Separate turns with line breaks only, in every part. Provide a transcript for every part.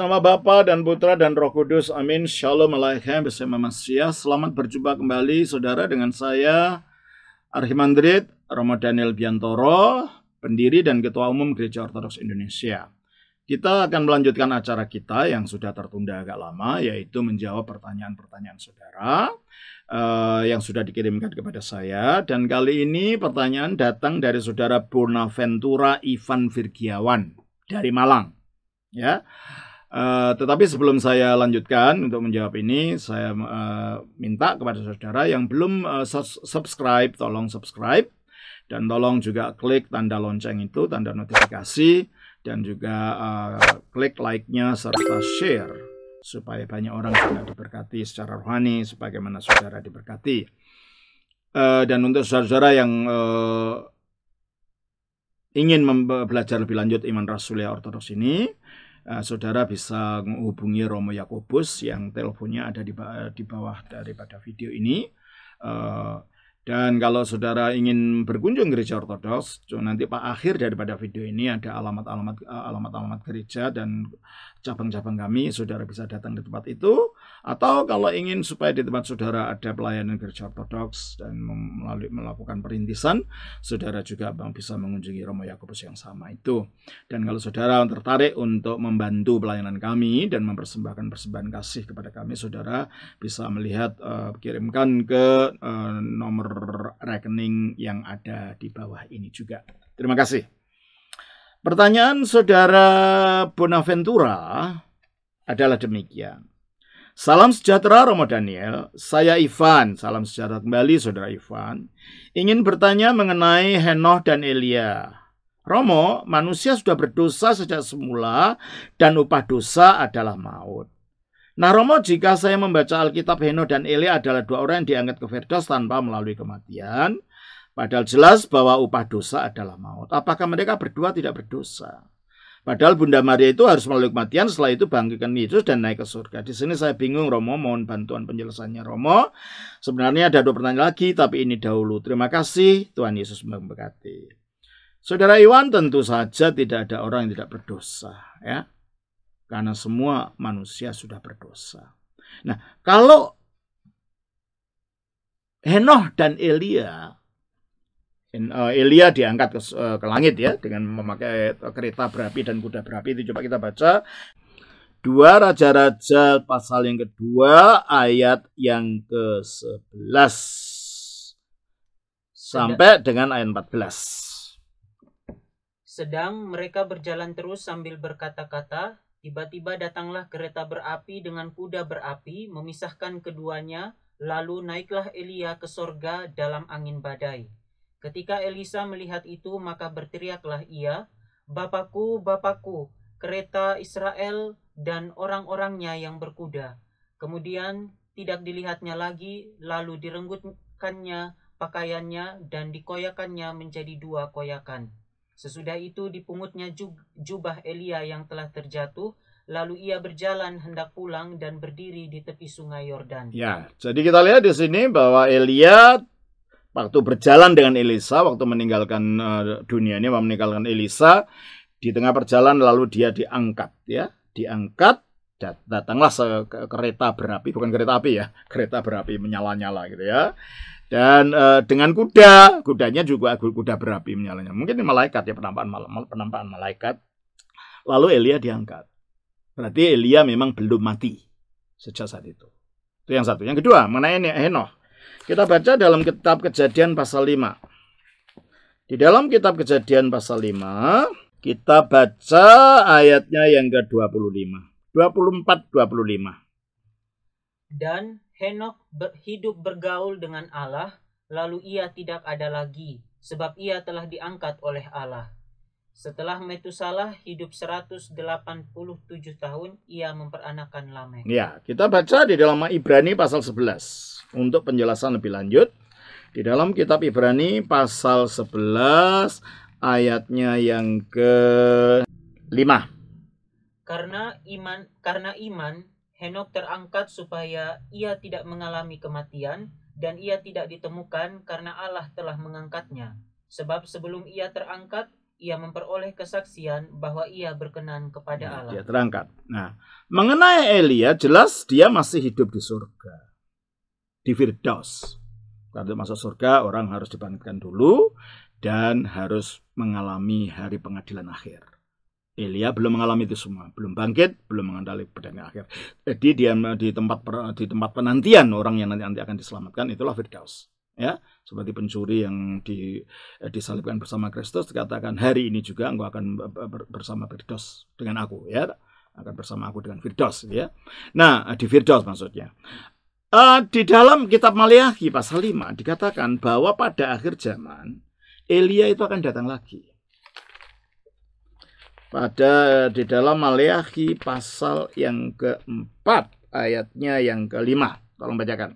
Nama Bapa dan Putra dan Roh Kudus, amin. Shalom Aleichem, bersama Masya. Selamat berjumpa kembali saudara dengan saya, Arhimandrit Romo Daniel Biantoro, pendiri dan Ketua Umum Gereja Ortodoks Indonesia. Kita akan melanjutkan acara kita yang sudah tertunda agak lama, yaitu menjawab pertanyaan-pertanyaan saudara uh, yang sudah dikirimkan kepada saya. Dan kali ini pertanyaan datang dari saudara Bonaventura Ivan Virgiawan dari Malang. Ya, uh, tetapi sebelum saya lanjutkan untuk menjawab ini, saya uh, minta kepada saudara yang belum uh, subscribe, tolong subscribe dan tolong juga klik tanda lonceng itu, tanda notifikasi dan juga uh, klik like-nya serta share supaya banyak orang juga diberkati secara rohani sebagaimana saudara diberkati. Uh, dan untuk saudara yang uh, ingin belajar lebih lanjut iman Rasulia Ortodoks ini, uh, saudara bisa menghubungi Romo Yakobus yang teleponnya ada di, ba di bawah daripada video ini. Uh, dan kalau saudara ingin berkunjung gereja Ortodoks, nanti Pak akhir daripada video ini ada alamat-alamat eh, alamat-alamat gereja dan cabang-cabang kami, saudara bisa datang di tempat itu. Atau kalau ingin supaya di tempat saudara ada pelayanan gereja Ortodoks dan melalui melakukan perintisan, saudara juga bisa mengunjungi Romo Yakobus yang sama itu. Dan kalau saudara tertarik untuk membantu pelayanan kami dan mempersembahkan persembahan kasih kepada kami, saudara bisa melihat uh, kirimkan ke uh, nomor rekening yang ada di bawah ini juga. Terima kasih. Pertanyaan saudara Bonaventura adalah demikian. Salam sejahtera Romo Daniel, saya Ivan. Salam sejahtera kembali saudara Ivan. Ingin bertanya mengenai Henoh dan Elia. Romo, manusia sudah berdosa sejak semula dan upah dosa adalah maut. Nah Romo, jika saya membaca Alkitab Heno dan Eli adalah dua orang yang diangkat ke Firdaus tanpa melalui kematian, padahal jelas bahwa upah dosa adalah maut. Apakah mereka berdua tidak berdosa? Padahal Bunda Maria itu harus melalui kematian, setelah itu bangkitkan Yesus dan naik ke surga. Di sini saya bingung Romo, mohon bantuan penjelasannya Romo. Sebenarnya ada dua pertanyaan lagi, tapi ini dahulu. Terima kasih, Tuhan Yesus memberkati. Saudara Iwan tentu saja tidak ada orang yang tidak berdosa, ya. Karena semua manusia sudah berdosa. Nah, kalau Henoh dan Elia eh, Elia diangkat eh, ke, langit ya dengan memakai eh, kereta berapi dan kuda berapi itu coba kita baca dua raja-raja pasal yang kedua ayat yang ke-11 sampai dengan ayat 14
sedang mereka berjalan terus sambil berkata-kata Tiba-tiba datanglah kereta berapi dengan kuda berapi, memisahkan keduanya, lalu naiklah Elia ke sorga dalam angin badai. Ketika Elisa melihat itu, maka berteriaklah ia, Bapakku, Bapakku, kereta Israel dan orang-orangnya yang berkuda. Kemudian tidak dilihatnya lagi, lalu direnggutkannya pakaiannya dan dikoyakannya menjadi dua koyakan. Sesudah itu dipungutnya jubah Elia yang telah terjatuh, lalu ia berjalan hendak pulang dan berdiri di tepi sungai Yordan.
Ya, jadi kita lihat di sini bahwa Elia waktu berjalan dengan Elisa, waktu meninggalkan eh, dunia ini, meninggalkan Elisa, di tengah perjalanan lalu dia diangkat, ya, diangkat datanglah kereta berapi bukan kereta api ya kereta berapi menyala-nyala gitu ya dan e, dengan kuda kudanya juga kuda berapi menyalanya mungkin ini malaikat ya penampakan penampakan malaikat lalu Elia diangkat berarti Elia memang belum mati sejak saat itu itu yang satu yang kedua mengenai Henoh kita baca dalam kitab kejadian pasal 5 di dalam kitab kejadian pasal 5 kita baca ayatnya yang ke-25 24 25
dan Henok ber, hidup bergaul dengan Allah, lalu ia tidak ada lagi, sebab ia telah diangkat oleh Allah. Setelah Metusalah hidup 187 tahun, ia memperanakan Lamek.
Ya, kita baca di dalam Ibrani pasal 11. Untuk penjelasan lebih lanjut, di dalam kitab Ibrani pasal 11 ayatnya yang ke 5.
Karena iman karena iman Henok terangkat supaya ia tidak mengalami kematian dan ia tidak ditemukan karena Allah telah mengangkatnya. Sebab sebelum ia terangkat, ia memperoleh kesaksian bahwa ia berkenan kepada nah, Allah. Dia
terangkat. Nah, mengenai Elia jelas dia masih hidup di surga. Di Firdaus. Kalau masuk surga orang harus dibangkitkan dulu dan harus mengalami hari pengadilan akhir. Elia belum mengalami itu semua, belum bangkit, belum mengandalkan pedang akhir. Jadi dia di tempat di tempat penantian orang yang nanti, nanti akan diselamatkan itulah Firdaus. Ya, seperti pencuri yang di, eh, disalibkan bersama Kristus dikatakan hari ini juga engkau akan bersama Firdaus dengan aku ya akan bersama aku dengan Firdaus ya. Nah, eh, di Firdaus maksudnya. Uh, di dalam kitab Maliaki pasal 5 dikatakan bahwa pada akhir zaman Elia itu akan datang lagi pada di dalam Maleakhi pasal yang keempat ayatnya yang kelima. Tolong bacakan.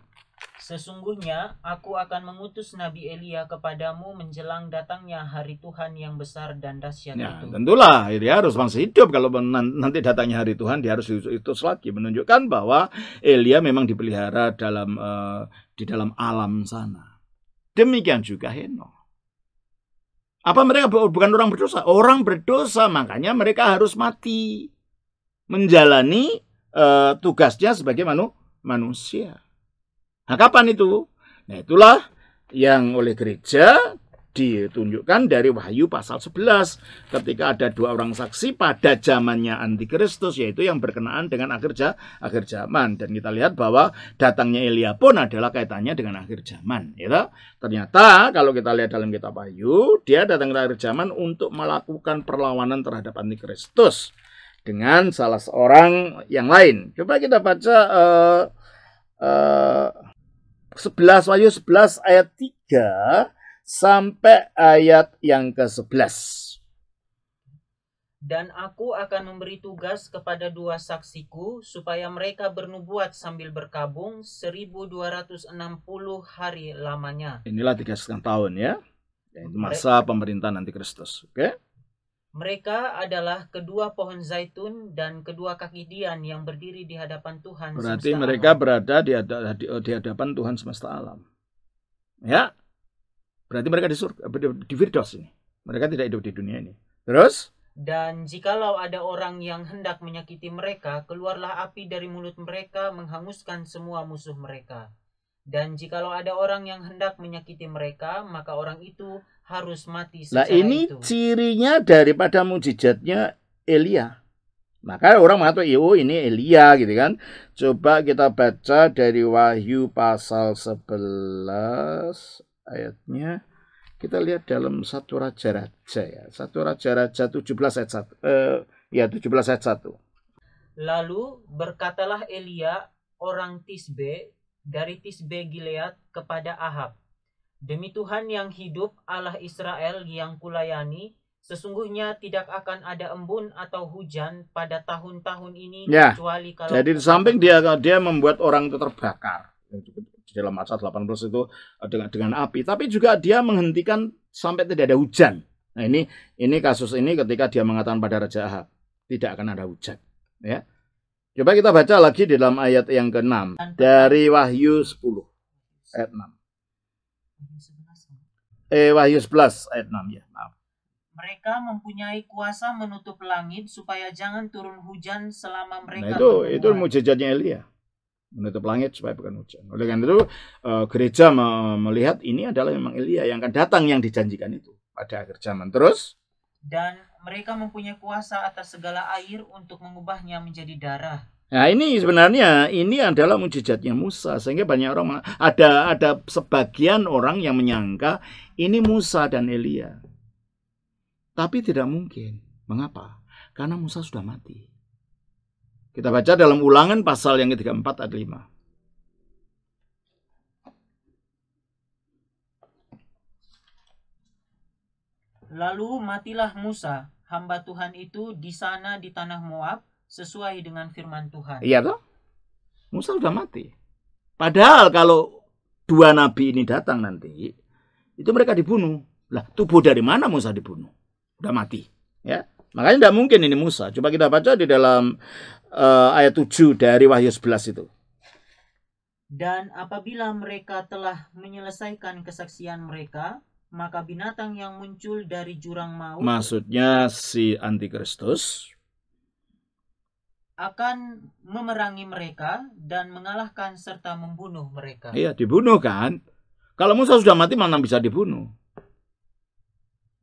Sesungguhnya aku akan mengutus Nabi Elia kepadamu menjelang datangnya hari Tuhan yang besar dan dahsyat ya, itu.
Tentulah, dia harus masih hidup kalau nanti datangnya hari Tuhan dia harus diutus lagi menunjukkan bahwa Elia memang dipelihara dalam uh, di dalam alam sana. Demikian juga Henokh. Apa mereka bukan orang berdosa? Orang berdosa, makanya mereka harus mati. Menjalani uh, tugasnya sebagai manu manusia. Nah, kapan itu? Nah, itulah yang oleh gereja ditunjukkan dari Wahyu pasal 11 ketika ada dua orang saksi pada zamannya antikristus yaitu yang berkenaan dengan akhir akhir zaman dan kita lihat bahwa datangnya Elia pun adalah kaitannya dengan akhir zaman ya ternyata kalau kita lihat dalam kitab Wahyu dia datang ke akhir zaman untuk melakukan perlawanan terhadap antikristus dengan salah seorang yang lain coba kita baca uh, uh, 11 Wahyu 11 ayat 3 sampai ayat yang ke-11.
Dan aku akan memberi tugas kepada dua saksiku supaya mereka bernubuat sambil berkabung 1260 hari lamanya.
Inilah tiga setengah tahun ya. Masa pemerintahan nanti Kristus. Oke. Okay?
Mereka adalah kedua pohon zaitun dan kedua kaki dian yang berdiri di hadapan Tuhan Berarti semesta mereka
alam. berada di, di, di hadapan Tuhan semesta alam. Ya, Berarti mereka di surga, di Firdaus ini. Mereka tidak hidup di dunia ini. Terus?
Dan jikalau ada orang yang hendak menyakiti mereka, keluarlah api dari mulut mereka menghanguskan semua musuh mereka. Dan jikalau ada orang yang hendak menyakiti mereka, maka orang itu harus mati secara Nah ini itu.
cirinya daripada mujizatnya Elia. Maka orang mengatakan, iya, oh ini Elia gitu kan. Coba kita baca dari Wahyu pasal 11 ayatnya kita lihat dalam satu raja-raja ya. Satu raja-raja 17 ayat satu Eh, ya 17 ayat satu.
Lalu berkatalah Elia orang Tisbe dari Tisbe Gilead kepada Ahab. Demi Tuhan yang hidup Allah Israel yang kulayani, sesungguhnya tidak akan ada embun atau hujan pada tahun-tahun ini ya. kecuali kalau Jadi di
samping dia dia membuat orang itu terbakar ya, di dalam Masa 18 itu eh, dengan dengan api, tapi juga dia menghentikan sampai tidak ada hujan. Nah ini ini kasus ini ketika dia mengatakan pada Raja Ahab tidak akan ada hujan. Ya. Coba kita baca lagi di dalam ayat yang ke-6 dari Wahyu 10 ayat 6. Eh Wahyu 11 ayat 6 ya, maaf.
Mereka mempunyai kuasa menutup langit supaya jangan turun hujan selama nah, mereka Nah itu itu
mujizatnya Elia menutup langit supaya bukan hujan. Oleh karena itu eh, gereja melihat ini adalah memang Elia yang akan datang yang dijanjikan itu pada akhir zaman. Terus
dan mereka mempunyai kuasa atas segala air untuk mengubahnya menjadi darah.
Nah ini sebenarnya ini adalah mujizatnya Musa sehingga banyak orang ada ada sebagian orang yang menyangka ini Musa dan Elia. Tapi tidak mungkin. Mengapa? Karena Musa sudah mati. Kita baca dalam ulangan pasal yang ketiga empat ayat lima
Lalu matilah Musa, hamba Tuhan itu di sana di tanah Moab, sesuai dengan firman Tuhan. Iya toh?
Musa sudah mati. Padahal kalau dua nabi ini datang nanti, itu mereka dibunuh. Lah, tubuh dari mana Musa dibunuh? Sudah mati, ya. Makanya tidak mungkin ini Musa. Coba kita baca di dalam uh, ayat 7 dari Wahyu 11 itu.
Dan apabila mereka telah menyelesaikan kesaksian mereka, maka binatang yang muncul dari jurang maut
maksudnya si antikristus
akan memerangi mereka dan mengalahkan serta membunuh mereka. Iya,
dibunuh kan? Kalau Musa sudah mati mana bisa dibunuh?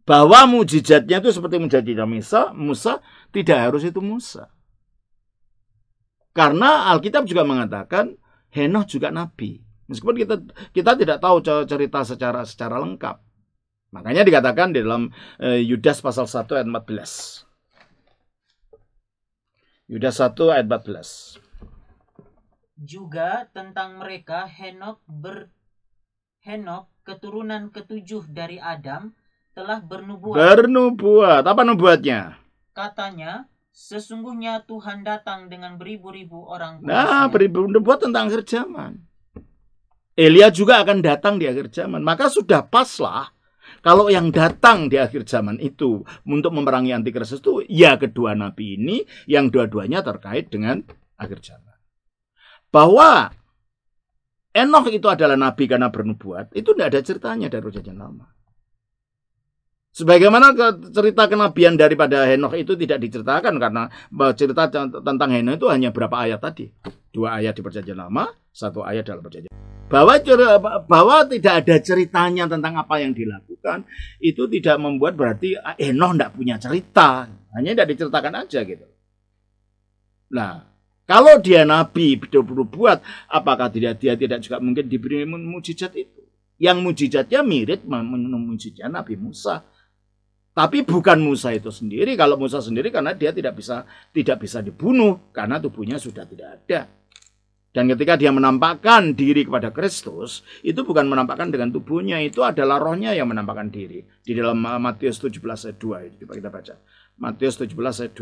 bahwa mujizatnya itu seperti menjadi Musa, Musa tidak harus itu Musa. Karena Alkitab juga mengatakan Henoh juga nabi. Meskipun kita kita tidak tahu cerita secara secara lengkap. Makanya dikatakan di dalam e, Yudas pasal 1 ayat 14. Yudas 1 ayat 14.
Juga tentang mereka Henok ber Henok keturunan ketujuh dari Adam telah bernubuat.
Bernubuat. Apa nubuatnya?
Katanya, sesungguhnya Tuhan datang dengan beribu-ribu orang. Nah,
beribu nubuat tentang akhir zaman. Elia juga akan datang di akhir zaman. Maka sudah paslah kalau yang datang di akhir zaman itu untuk memerangi antikristus itu ya kedua nabi ini yang dua-duanya terkait dengan akhir zaman. Bahwa Enoch itu adalah nabi karena bernubuat, itu tidak ada ceritanya dari Perjanjian Lama. Sebagaimana cerita kenabian daripada Henokh itu tidak diceritakan karena e, cerita tentang Henokh itu hanya berapa ayat tadi. Dua ayat di perjanjian lama, satu ayat dalam perjanjian bahwa bahwa tidak ada ceritanya tentang apa yang dilakukan itu tidak membuat berarti e, Henokh tidak punya cerita hanya tidak diceritakan aja gitu nah kalau dia nabi buat apakah tidak dia tidak juga mungkin diberi mujizat itu yang mujizatnya mirip mujizat Nabi Musa tapi bukan Musa itu sendiri. Kalau Musa sendiri karena dia tidak bisa tidak bisa dibunuh karena tubuhnya sudah tidak ada. Dan ketika dia menampakkan diri kepada Kristus, itu bukan menampakkan dengan tubuhnya, itu adalah rohnya yang menampakkan diri. Di dalam Matius 17 ayat 2, coba kita baca. Matius 17 ayat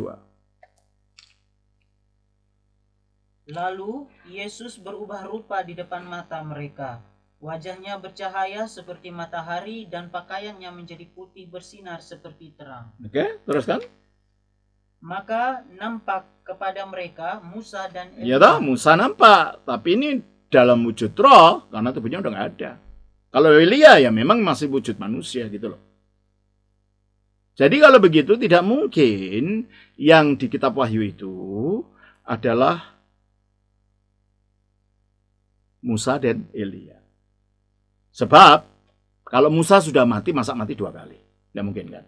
2. Lalu Yesus berubah rupa di depan mata mereka, Wajahnya bercahaya seperti matahari dan pakaiannya menjadi putih bersinar seperti terang.
Oke, okay, teruskan.
Maka nampak kepada mereka Musa dan Iya toh,
Musa nampak, tapi ini dalam wujud roh karena tubuhnya udah nggak ada. Kalau Elia ya memang masih wujud manusia gitu loh. Jadi kalau begitu tidak mungkin yang di kitab Wahyu itu adalah Musa dan Elia. Sebab kalau Musa sudah mati, masa mati dua kali? Tidak mungkin kan?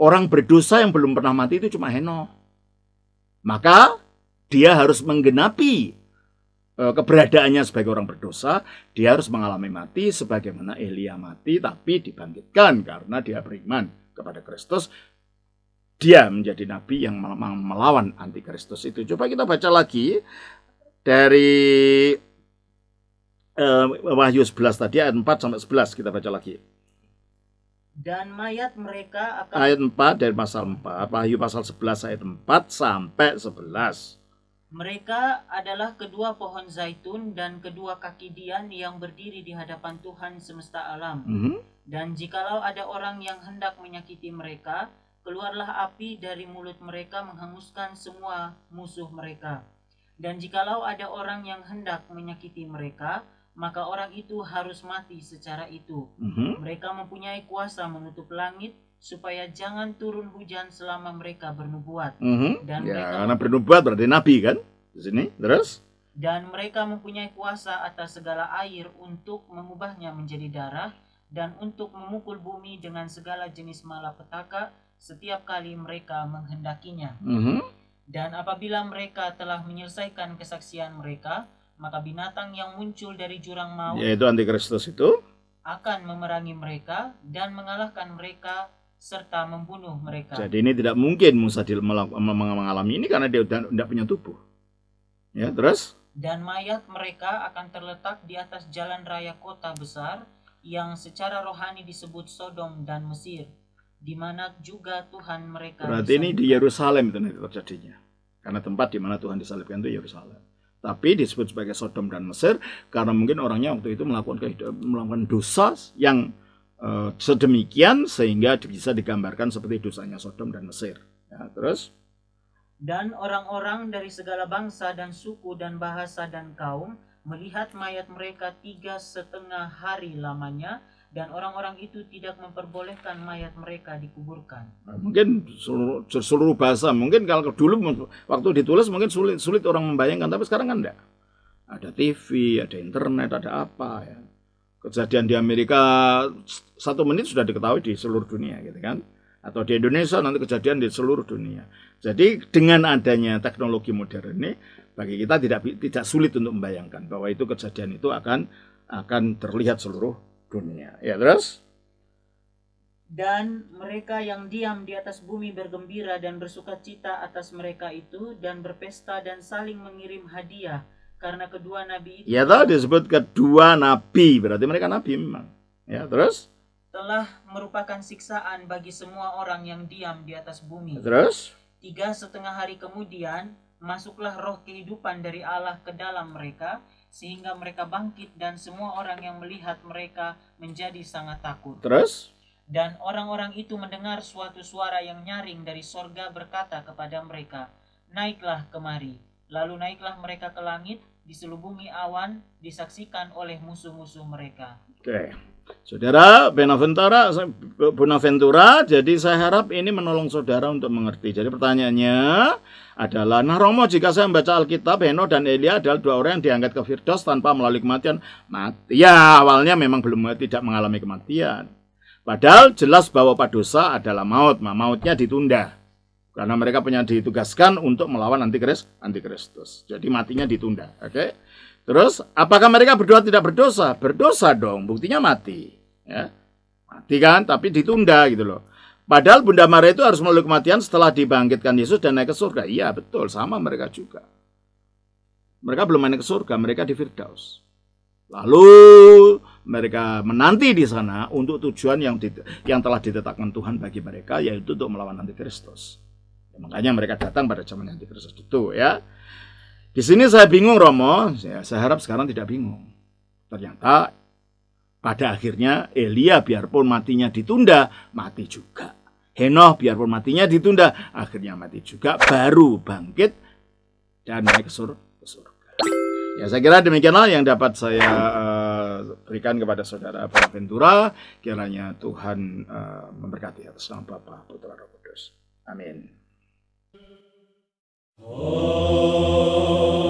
Orang berdosa yang belum pernah mati itu cuma heno, Maka dia harus menggenapi e, keberadaannya sebagai orang berdosa, dia harus mengalami mati sebagaimana Elia mati tapi dibangkitkan karena dia beriman kepada Kristus. Dia menjadi nabi yang melawan antikristus itu. Coba kita baca lagi dari eh, Wahyu 11 tadi ayat 4 sampai 11 kita baca lagi.
Dan mayat mereka
akan ayat 4 dari pasal 4, Wahyu pasal 11 ayat 4 sampai 11.
Mereka adalah kedua pohon zaitun dan kedua kaki dian yang berdiri di hadapan Tuhan semesta alam. Mm -hmm. Dan jikalau ada orang yang hendak menyakiti mereka, keluarlah api dari mulut mereka menghanguskan semua musuh mereka. Dan jikalau ada orang yang hendak menyakiti mereka, maka orang itu harus mati secara itu. Mm-hmm. Mereka mempunyai kuasa menutup langit supaya jangan turun hujan selama mereka bernubuat. Mm-hmm. Dan ya, mereka
karena bernubuat berarti nabi kan di sini. Terus?
Dan mereka mempunyai kuasa atas segala air untuk mengubahnya menjadi darah dan untuk memukul bumi dengan segala jenis malapetaka setiap kali mereka menghendakinya. Mm-hmm. Dan apabila mereka telah menyelesaikan kesaksian mereka, maka binatang yang muncul dari jurang maut yaitu
antikristus itu
akan memerangi mereka dan mengalahkan mereka serta membunuh mereka. Jadi ini
tidak mungkin Musa mengalami ini karena dia tidak punya tubuh. Ya, terus?
Dan mayat mereka akan terletak di atas jalan raya kota besar yang secara rohani disebut Sodom dan Mesir, di mana juga Tuhan mereka. Berarti ini di
Yerusalem itu terjadinya. Karena tempat di mana Tuhan disalibkan itu Yerusalem tapi disebut sebagai Sodom dan Mesir karena mungkin orangnya waktu itu melakukan melakukan dosa yang uh, sedemikian sehingga bisa digambarkan seperti dosanya Sodom dan Mesir. Ya, terus
dan orang-orang dari segala bangsa dan suku dan bahasa dan kaum melihat mayat mereka tiga setengah hari lamanya dan orang-orang itu tidak memperbolehkan mayat mereka dikuburkan.
Nah, mungkin seluruh, seluruh bahasa, mungkin kalau dulu waktu ditulis mungkin sulit sulit orang membayangkan, tapi sekarang kan enggak. Ada TV, ada internet, ada apa ya. Kejadian di Amerika satu menit sudah diketahui di seluruh dunia gitu kan. Atau di Indonesia nanti kejadian di seluruh dunia. Jadi dengan adanya teknologi modern ini bagi kita tidak tidak sulit untuk membayangkan bahwa itu kejadian itu akan akan terlihat seluruh dunia. Ya terus?
Dan mereka yang diam di atas bumi bergembira dan bersuka cita atas mereka itu dan berpesta dan saling mengirim hadiah karena kedua nabi itu. Ya tahu
disebut kedua nabi berarti mereka nabi memang. Ya terus?
Telah merupakan siksaan bagi semua orang yang diam di atas bumi. Terus? Tiga setengah hari kemudian masuklah roh kehidupan dari Allah ke dalam mereka sehingga mereka bangkit dan semua orang yang melihat mereka menjadi sangat takut. Terus? Dan orang-orang itu mendengar suatu suara yang nyaring dari sorga berkata kepada mereka, Naiklah kemari. Lalu naiklah mereka ke langit, diselubungi awan, disaksikan oleh musuh-musuh mereka.
Oke. Okay. Saudara Benaventura, Bonaventura, jadi saya harap ini menolong saudara untuk mengerti. Jadi pertanyaannya adalah, nah Romo jika saya membaca Alkitab, Heno dan Elia adalah dua orang yang diangkat ke Firdaus tanpa melalui kematian. Mati. Ya, awalnya memang belum tidak mengalami kematian. Padahal jelas bahwa padosa adalah maut, nah, mautnya ditunda. Karena mereka punya ditugaskan untuk melawan antikristus, antikristus. Jadi matinya ditunda, oke? Okay? Terus, apakah mereka berdua tidak berdosa? Berdosa dong, buktinya mati. Ya. Mati kan, tapi ditunda gitu loh. Padahal Bunda Maria itu harus melalui kematian setelah dibangkitkan Yesus dan naik ke surga. Iya, betul. Sama mereka juga. Mereka belum naik ke surga, mereka di Firdaus. Lalu mereka menanti di sana untuk tujuan yang yang telah ditetapkan Tuhan bagi mereka yaitu untuk melawan antikristus. Ya, makanya mereka datang pada zaman Nanti Kristus itu ya. Di sini saya bingung Romo, saya, saya harap sekarang tidak bingung. Ternyata pada akhirnya Elia biarpun matinya ditunda, mati juga. Henoh biarpun matinya ditunda, akhirnya mati juga, baru bangkit dan naik ke surga. Ya saya kira demikianlah yang dapat saya uh, berikan kepada saudara Ventura. Kiranya Tuhan uh, memberkati atas nama Bapa Putra Roh Kudus. Amin. o